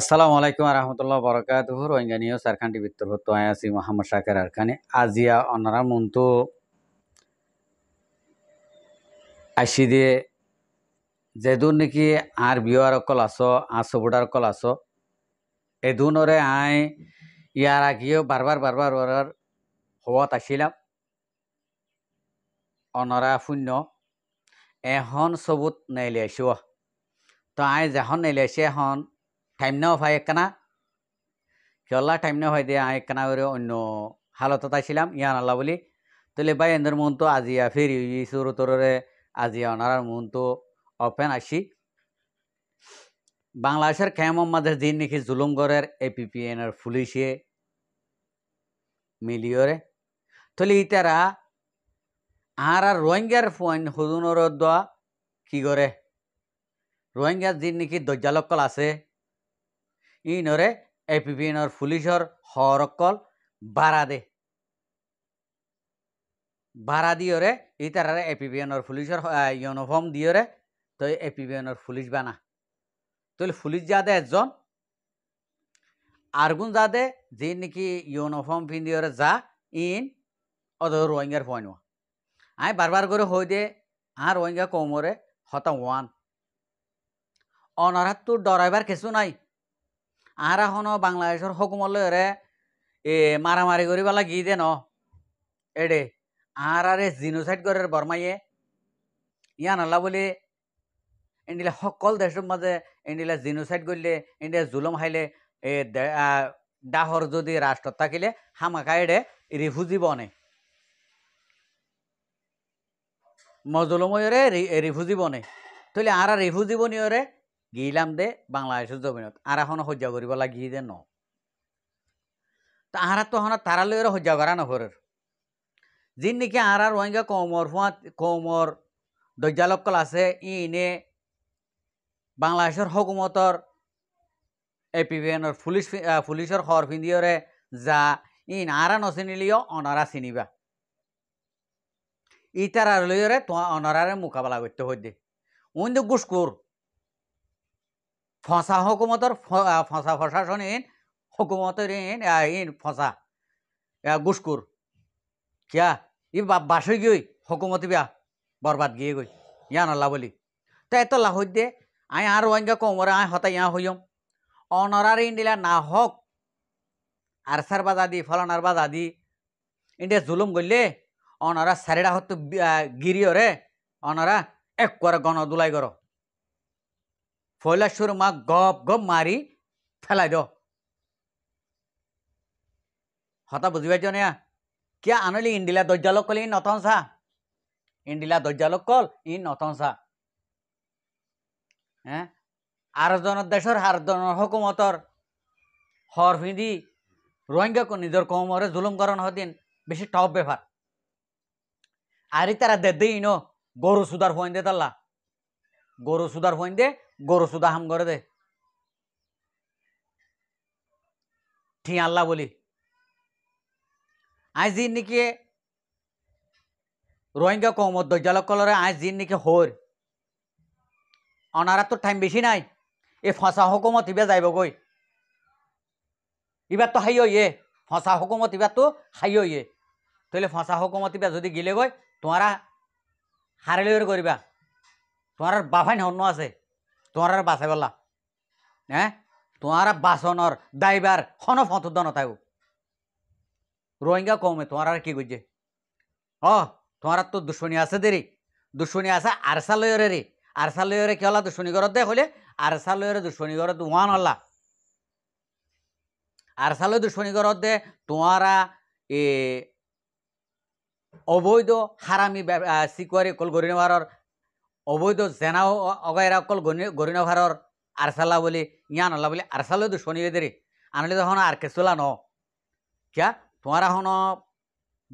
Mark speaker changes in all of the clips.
Speaker 1: আসসালামু আলাইকুম আহমতুল্লাহ বরকাত রোহিঙ্গা নিউজ আরখানটি বিত্তর্ভত আয়াসি মোহাম্মদ শাকের আরখানে আজিয়া অনারা মন্তু আইসি দিয়ে যেদুন নেকি আর বিয়ার অকল আস আ সবুডার অকল আস এদুনরে আই ইয়ার আগেও বারবার বারবার বারবার হওয়াত আসিলাম অনরা শূন্য এখন সবুত নেলে আসিও তো আই যেখন নেলে আসে এখন ടൈമിനോ ഭയക്കണ চল্লা টাইমিনও হয় দিয়ে একখানা করে অন্য হালতত আইছিলাম ইয়ান আল্লাহ বলি তলে ভাই এন্দের মন তো আজিয়া ফেরি সুরু তোরে আজিয়া অনারার মন তো অপেন আসি বাংলাদেশের খেমম্মাদের দিন নাকি জুলুমগড়ের এপিপিএন এর পুলিশে মিলিয়রে তলে ইতারা আর আর রোহিঙ্গার ফোন হুদুনর দোয়া কি করে রোহিঙ্গার দিন নাকি দজ্জালকল আছে ইনরে এপিবিএনর পুলিশর হরকল বাড়া দে ভাড়া দিয়রে ইতারারে এপিবিএনর পুলিশর ইউনিফর্ম দিয়রে তো এপিবিএনর পুলিশ বানা তাহলে পুলিশ যাদে একজন আরগুন যাদে যে নাকি ইউনিফর্ম পিন্দিয়রে যা ইন অদ রোহিঙ্গার ফয়ন আমি বারবার করে হই দে আর রোহিঙ্গা কৌমরে হতা ওয়ান অনারাত তোর ডরাইবার কিছু নাই আহারা হন বাংলাদেশের হকুমলরে এ মারামারি করিবা লাগি দে ন এডে আহারারে জিনোসাইড করে বর্মাইয়ে ইয়া নালা বলে এন্ডিলে সকল দেশের মাঝে এন্ডিলে জিনোসাইড করলে এন্ডিয়া জুলম হাইলে এ ডাহর যদি রাষ্ট্র থাকিলে হামাকাইডে রিফিউজি বনে মজলময়রে রিফিউজি বনে তাহলে আরা রিফিউজি বনিয়রে গিলাম দে বাংলাদেশের জমিনত আর এখন সহ্যা কৰিব লাগি দে ন তো আহারা তখন তারালৈ সহ্য করা কৰা নকরের যি নেকি রোহিঙ্গা কৌমৰ ফুয়াত কৌমৰ দজ্জালকল আছে ই এনে বাংলাদেশের হকুমতর এ পি বি এনৰ পুলিচ পুলিচৰ সৰ পিন্ধিৰে যা ই নাৰা নচিনিলেও অনৰা চিনিবা লৈৰে তোমাৰ অনৰাৰে মোকাবিলা কৰিব হৈ দে উইন দে গুচকুৰ ফসা হকুমতর ফসা প্রশাসন ইন হকুমতর ইন ইন ফসা গুসকুর কিয়া ই বাসই গই হকুমত বিয়া বরবাদ গিয়ে গই ইয়ান আল্লাহ বলি তো এত লাহত দে আই আর ওয়াঙ্গা কোমরে আই হতা ইয়া হইম অনরার ইন দিলা না হক আরসার বাজা দি ফলানার বাজা দি ইন্ডিয়া জুলুম গইলে অনরা সারেডা হত গিরিয়রে অনরা এক করে গণ দুলাই করো ফয়লা সুরমা গপ গপ মারি ফেলাই দ হতা বুঝি পাইছ নে কিয়া আনলি ইন্ডিলা দরজালক কলি ই নথন চা ইন্ডিলা দরজালক কল ই নথন চা হ্যাঁ দেশর আর আরজনের হকুমতর হর হিন্দি রোহিঙ্গাকে নিজের কমরে জুলুম করন হদিন বেশি টপ ব্যাপার আরে তারা দে ইন ন গরু সুদার হইন দে তাল্লা গরু সুদার হইন দে গরু সুদা হাম করে দে ঠিক আল্লাহ বলি আই জিন নাকি রোহিঙ্গা কমত দজ্জালক কলরে আই জিন নাকি হোর অনারা তো টাইম বেশি নাই এ ফসা হুকুমত ইবে যাইব গই ইবার তো হাইও ইয়ে ফসা হুকুমত ইবার তো হাইও ইয়ে তাহলে ফসা হুকুমত ইবা যদি গিলে গই তোমারা হারেলিওর করিবা তোমার বাফাইন হন্য আছে তোমার আর বাসে বললা হ্যাঁ তোমার বাসনর দাইবার হন ফতদন থাকো রোহিঙ্গা কমে তোমার আর কি করছে অ তোমার তো দুশ্মনী আছে দেরি দূষণী আছে আরসা লয়রে রে আরসা লয়রে কি হলা দুশ্মনী ঘর দেখ হলে আরসা লয়রে দুশ্মনী ঘরত ওয়ান হল্লা আরসা লয় দুশ্মনী দে তোমারা এ অবৈধ হারামি সিকুয়ারি কলগরি নেওয়ার অবৈধ জেনা অগাইরা অকল গরিন ভারর আরসালা বলে ইয়া নলা বলি আরসালে শনি দেরি আনলে তখন আর কেসুলা ন কিয়া তোমার হন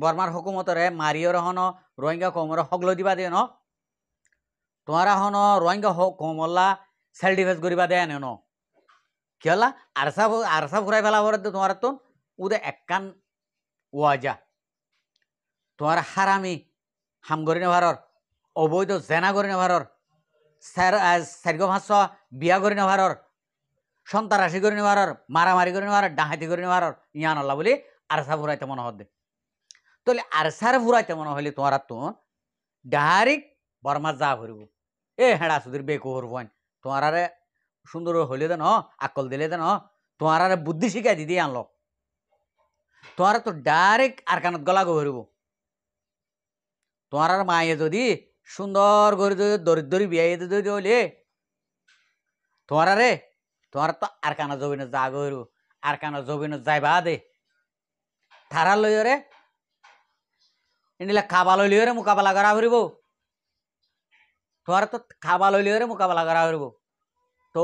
Speaker 1: বর্মার হকুমতরে মারিয়র হন রোহিঙ্গা কমর হগল দিবা দে ন তোমার হন রোহিঙ্গা কমলা সেল ডিফেন্স করিবা দেয় ন কি হলা আরসা আরসা ফুরাই ফেলা পরে তোমার তো উদে এককান ওয়াজা তোমার হারামি হামগরিন ভারর অবৈধ জেনা করে নেভারর সার্গ ভাষ বিয়া করে নেভারর সন্তারাশি করে নেভারর মারামারি করে নেভারর ডাহাতি করে নেভারর ইয়া আল্লাহ বলে আরসা ফুরাইতে মনে হদ্দে তাহলে আরসার ফুরাইতে মনে হলে তোমার তোন ডাহারিক বর্মা যা ভরব এ হেঁড়া সুদির বেকু হরবন তোমার আরে সুন্দর হলে দেন আকল দিলে দেন তোমার আরে বুদ্ধি শিখাই দিদি আনল তোমার তো ডাইরেক্ট আর কানত গলা গো তোমার মায়ে যদি সুন্দর করে দরিদ্রি বিয়াইতে যদি হলে তোমার আরে তোমার তো আর কানা জবিনে যা গরু আর কানা জবিনে যাই যাইবা দে থারা লই রে এনিলা খাবা লইলি রে মোকাবেলা করা হরিব তোমার তো খাবা লইলি রে মোকাবেলা করা হরিব তো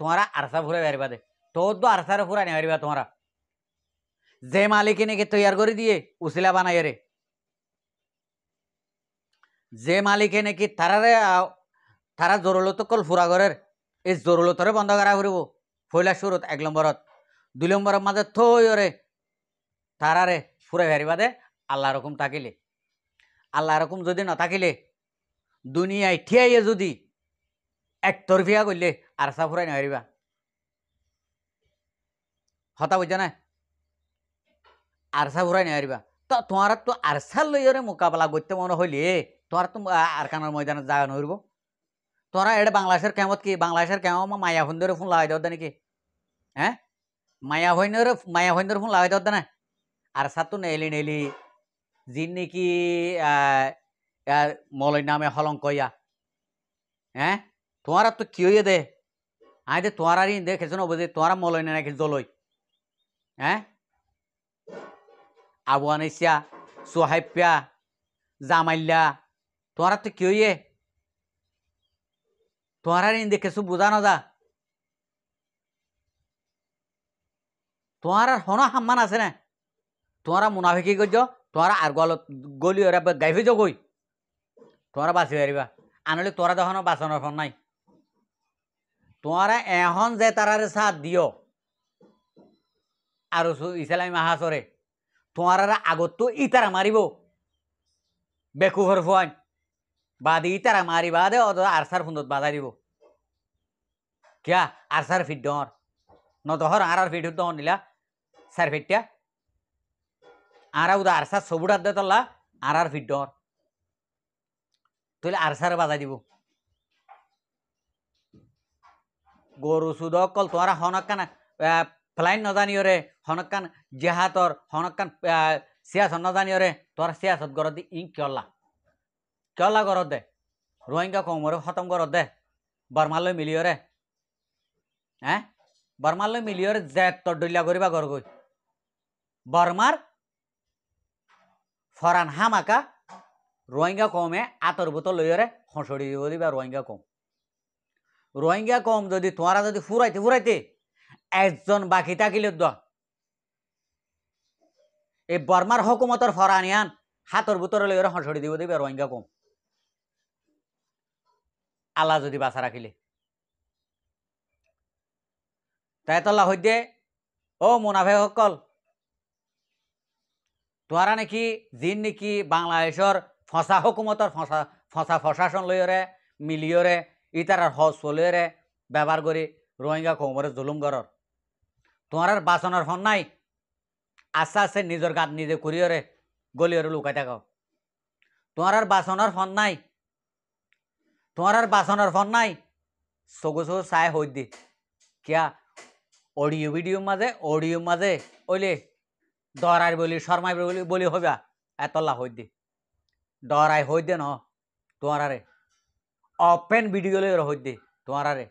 Speaker 1: তোমারা আরসা ফুরে পারিবা দে তো তো আরসারে ফুরানি পারিবা তোমার যে মালিক এনেকে তৈয়ার করে দিয়ে উসিলা বানাই রে যে মালিকে নাকি তারারে তারা জরুলত কল ঘরের এই জরুলতরে বন্ধ করা ফুরব পয়লা সুরত এক নম্বরত দুই নম্বরের মাঝে থরে তারারে ফুরে ফেরিবা দে আল্লাহ রকম থাকিলে আল্লাহ রকম যদি না থাকিলে দুনিয়ায় ঠিয়াইয়ে যদি এক তরফিয়া করলে আর সা ফুরাই নাহরিবা হতা বুঝছে না আরসা ফুরাই নাহরিবা তো তোমার তো আরসার লইয়রে মোকাবেলা করতে মনে হইলে তোরা তো আর কানার ময়দানে জায়গা নইব তোরা এটা বাংলাদেশের কেমত কি বাংলাদেশের কেমন মায়া হইন্দরে ফোন লাগাই দেওয়া নাকি হ্যাঁ মায়া হইনরে মায়া হইন্দরে ফোন লাগাই দেওয়া না আর সাত নেলি নেলি যিনি নাকি মলই নামে হলঙ্ক ইয়া হ্যাঁ তোমার তো কি হইয়া দে আই দে তোমার আর দে খেয়েছো না বুঝে তোমারা মলই না নাকি জলই হ্যাঁ আবু আনিসিয়া সোহাইপিয়া জামাইলা তোহারা তো কেউ ইয়ে তোহারা ইন্দে কিছু বোঝানো যা তোহারা হন সম্মান আছে না তোহারা মুনাফিকি করছ তোহারা আর গল গলি ওরা গাইফে যগই তোহারা বাঁচি পারিবা আনলে তোরা তখন বাঁচানোর ফোন নাই তোরা এখন যে তারারে সাথ দিও আর ইসলামী মাহাসরে তোমারা আগত ইতারা মারিব বেকুঘর ফুয়াইন বা বাদি তারা মারি বাদে অত আরসার সুন্দর বাধা দিব কিয়া আরসার ফিট ডর নদহর আর আর ফিট ডর নিলা সার ফিটটা আর উদা আরসার সবুটার দে তল্লা আর আর ফিট ডর তাহলে আরসার বাধা দিব গরু সুদক কল তোরা হনকান ফ্লাইন নজানিও রে হনকান জেহাতর হনকান সিয়াসত নজানিও রে তোরা সিয়াসত দি ইং কিয়লা কেলা গরত দে রোহিঙ্গা কমরে খতম কর দে বর্মালৈ মিলিয়রে হ্যাঁ বর্মালৈ মিলিয়রে জে তোর দলিয়া করিবা গর গই বর্মার ফরান হামাকা রোহিঙ্গা কমে আতর বুত খসড়ি দিব দিবা রোহিঙ্গা কম রোহিঙ্গা কম যদি তোমারা যদি ফুরাইতে ফুরাইতে একজন বাকি থাকিল এই বর্মার হকুমতর ফরানিয়ান হাতর বুতর লইয়রে হঁসড়ি দিব দিবে রোহিঙ্গা কম আল্লাহ যদি বাসা রাখিলে তাই তল্লা সৈতে ও মুনাফেকসকল তোহারা নেকি যিন নেকি বাংলাদেশের ফসা হকুমতর ফসা ফসা ফসাশন লয়রে মিলিয়রে ইতারার হজ চলয়রে ব্যবহার করে রোহিঙ্গা কৌমরে জুলুম গরর তোমার বাসনের ফোন নাই আস্তে আস্তে নিজের গাত নিজে করিয়রে গলিয়রে লুকাই থাক তোমার বাসনের ফোন নাই তোমার আর বাঁচানোর ফোন নাই চকু চকু চাই হই দি কিয়া অডিও ভিডিও মাঝে অডিও মাঝে ওইলে ডরাই বলি শর্মাই বলি বলি হইবা এতলা হই দি ডরাই হই দে ন তোমার আরে অপেন ভিডিও লই হৈ দি তোমার আরে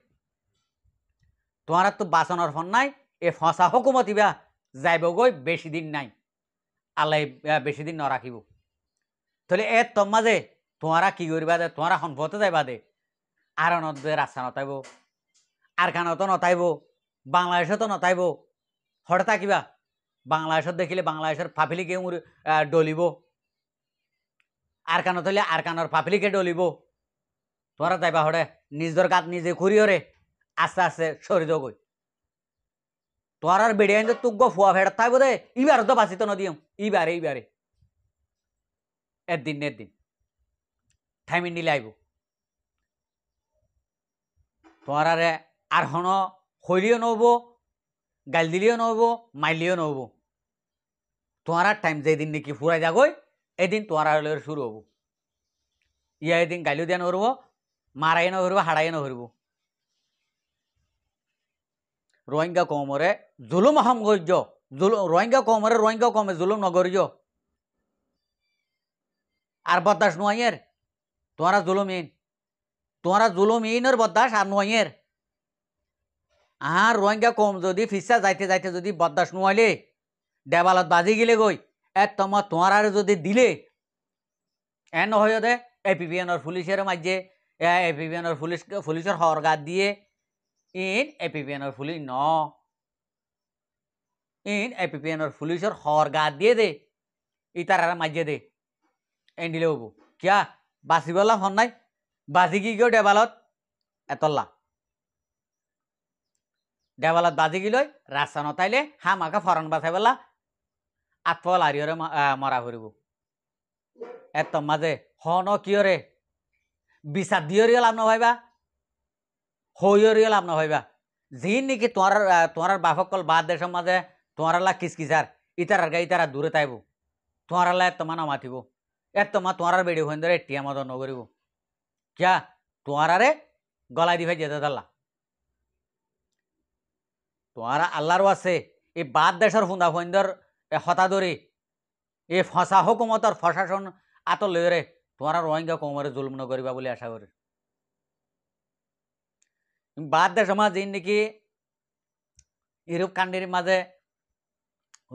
Speaker 1: তোমার তো বাঁচানোর ফোন নাই এ ফসা যাইব গই বেশি দিন নাই আলাই বেশি দিন রাখিব তাহলে এ তোমাজে তোমারা কি করবা দে তোমারা সম্পদে যাইবা দে আর নদে রাস্তা নতাইব আর খানতো নতাইব বাংলাদেশতো নতাইব হঠাৎ কিবা বাংলাদেশত দেখিলে বাংলাদেশের ফাফিলিকে মোৰ ডলিব আর হলে আর কানর ফাফিলিকে ডলিব তোমরা যাইবা হরে নিজর কাত নিজে খুরিয়রে আস্তে আস্তে সরি গই তোর আর বেড়ে আইন তুগ্গ ফুয়া ফেড়াত থাকবো দে ইবার তো বাঁচিত নদী ইবারে ইবারে একদিন একদিন ঠাইমিন দিলে আইব তোহারারে আর হন শৈলীও নহব গাল দিলেও নহব মাইলিও নহব তোহারার টাইম যেদিন নাকি ফুরাই যাগই এদিন তোহারার শুরু হব ইয়া এদিন গালিও দিয়া নহরব মারাই নহরব হাড়াই নহরব রোহিঙ্গা কমরে জুলুম হামগর্য রোহিঙ্গা কমরে রোহিঙ্গা কমে জুলুম নগর্য আর বতাস নয় এর তোহারা জুলুম ইন তোহারা জুলুম ইনের বদাস আর নয়ের আহা রোহিঙ্গা কম যদি ফিসা যাইতে যাইতে যদি বদাস নোয়াইলে দেবালত বাজি গেলে গই এ তোমার তোমার যদি দিলে এন হয় দে এ পি পি এনের পুলিশের মাঝে এ পি পি এনের পুলিশ পুলিশের হরগাত দিয়ে ইন এ পি পি এনের পুলিশ ন ইন এ পি পি এনের পুলিশের হরগাত দিয়ে দে ইতার মাঝে দে এন্ডিলে দিলে হবো কিয়া বাঁচিবলা হন নাই বাজিকি কি গৈ দেৱালত এতল্লা দেৱালত বাজি কি লৈ ৰাস্তা নতাইলে হামাকে ফৰণ বাচাইবলা আঠপল আৰিয়ৰে মৰা ফুৰিব এত মাজে হন কিয়ৰে বিচাৰ দিয়ৰিও লাভ নাভাইবা হৈয়ৰিও লাভ নাভাইবা যি নেকি তোমাৰ তোমাৰ বাপসকল বাদ দেশৰ মাজে তোমাৰালা কিচকিচাৰ ইতাৰাৰ গা ইতাৰা দূৰে তাইব তোমাৰালা তোমাৰ মাতিব এত মা তোমার বেড়ি হইন্দরে টিয়া মত নগরিব ক্যা তোমারারে গলাই দিভাই যেতে দাল্লা তোমারা আল্লাহর আছে এই বাদ দেশের ফুন্দা ফুন্দর এ হতাদরি এ ফসা হুকুমতর প্রশাসন আত লয়রে তোমারা রোহিঙ্গা কমরে জুলুম নগরিবা বলে আশা করি বাদ দেশ আমার যে নাকি ইউরোপ কান্ট্রির মাঝে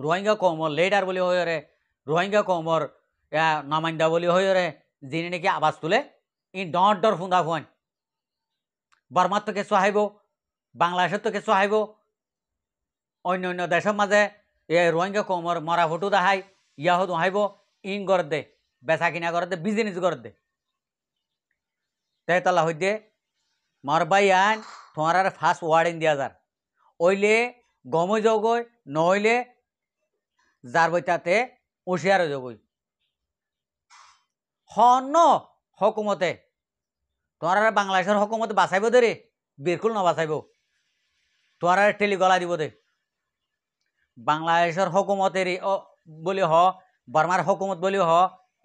Speaker 1: রোহিঙ্গা কমর লেডার বলে হয়ে রোহিঙ্গা কমর নমাইন্দা বলি হয়ে যিনি নাকি আবাজ তুলে ই ডর ডর ফুঁদা খুঁয়ান বর্মার তো কিছু হাইব বাংলাদেশের তো কিছু হাইব অন্য অন্য দেশের মাঝে এ রোহিঙ্গা কোমর মরা ফটো দেখাই ইয়াহত হাইব ইন করে দে বেচা কিনা করে দে বিজনেস করে দে তেতলা হইতে মর বাই আন তোমার আর ফার্স্ট ওয়ার্ডিং দিয়া যার ওইলে গমই যোগ নইলে যার বই তাতে হুঁশিয়ার হয়ে হন হকুমতে তোমার বাংলাদেশের হকুমতে বাঁচাইব দে রে বিলকুল নবাচাইব তোমার আর টেলি গলা দিব দে বাংলাদেশের হকুমতের বলি হ বর্মার হকুমত বলি হ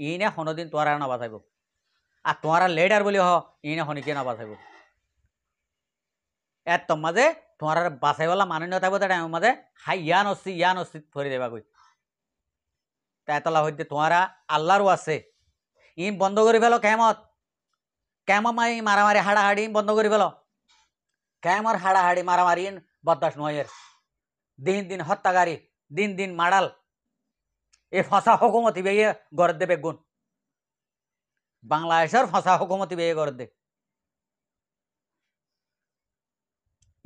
Speaker 1: ইনে হনদিন তোমার আর নবাঁচাইব আর তোমার আর লেডার বলি হ ইনে হনিকে নবাচাইব এর তোর মাঝে তোমার বাসাইওয়ালা মাননীয় থাকবো তাই মাঝে হাই ইয়ান অস্তি ইয়ান অস্তি ধরে দেবা কই তাই তলা হইতে তোমারা আল্লাহরও আছে ই বন্ধ করে ফেলো ক্যামত ক্যামাই মারামারি হাড়াহাড়ি বন্ধ করে ফেলো ক্যামর হাড়াহাড়ি মারামারি বদাস নয়ের দিন দিন হত্যাকারি দিন দিন মাড়াল এ ফসা হকুমতি বেয়ে গড় দেবে গুণ বাংলাদেশের ফসা হকুমতি বেয়ে গড় দে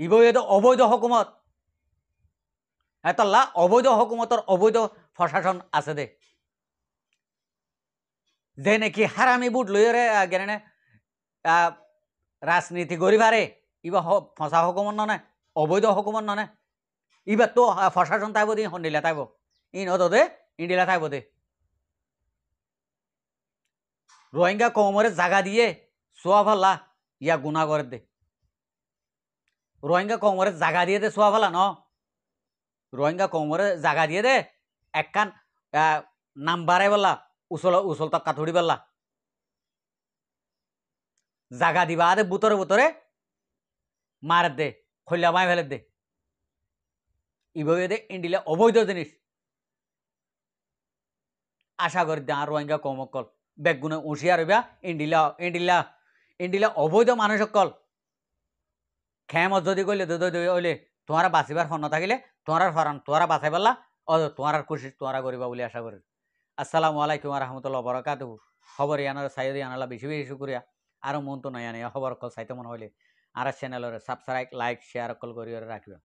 Speaker 1: ইব অবৈধ হকুমত এত অবৈধ হকুমতর অবৈধ প্রশাসন আছে দে যে নাকি হারামি বুট লইরে গেনে রাজনীতি করিবারে ইবা ফসা হকুমন ননে অবৈধ হকুমন ননে ইবা তো ফসাশন তাইব দি হন্ডিলা তাইব ইন অদে ইন্ডিলা তাইব দে রোহিঙ্গা কমরে জাগা দিয়ে সোয়া ফাল্লা ইয়া গুণা করে দে রোহিঙ্গা কমরে জাগা দিয়ে দে সোয়া ফালা ন রোহিঙ্গা কমরে জাগা দিয়ে দে একখান নাম্বারে বলা উচল উচল তাক কাঠুরি পেলা জাগা দিবা আরে বুতরে বুতরে মার দে খলিয়া মাই ফেলে দে ইভাবে দে ইন্ডিলে অবৈধ জিনিস আশা করি দে আর রোহিঙ্গা কমকল বেগুনে উঁচিয়া রবিয়া ইন্ডিলা ইন্ডিলা ইন্ডিলা অবৈধ কল খেমত যদি কইলে দইলে তোমার বাঁচিবার সন্ন থাকিলে তোমার হরান তোমারা বাঁচাই পারলা অ তোমার খুশি তোমার করিবা বলে আশা করি আসসালামু আলাইকুম রহমতুল্লাহ বরকাত খবর ইয়ানোর সাইদ ইয়ানালা বেশি বেশি সুক্রিয়া আর মন তো নয় খবর কল সাইতে মন হইলে আর চ্যানেলের সাবস্ক্রাইব লাইক শেয়ার কল করি রাখবে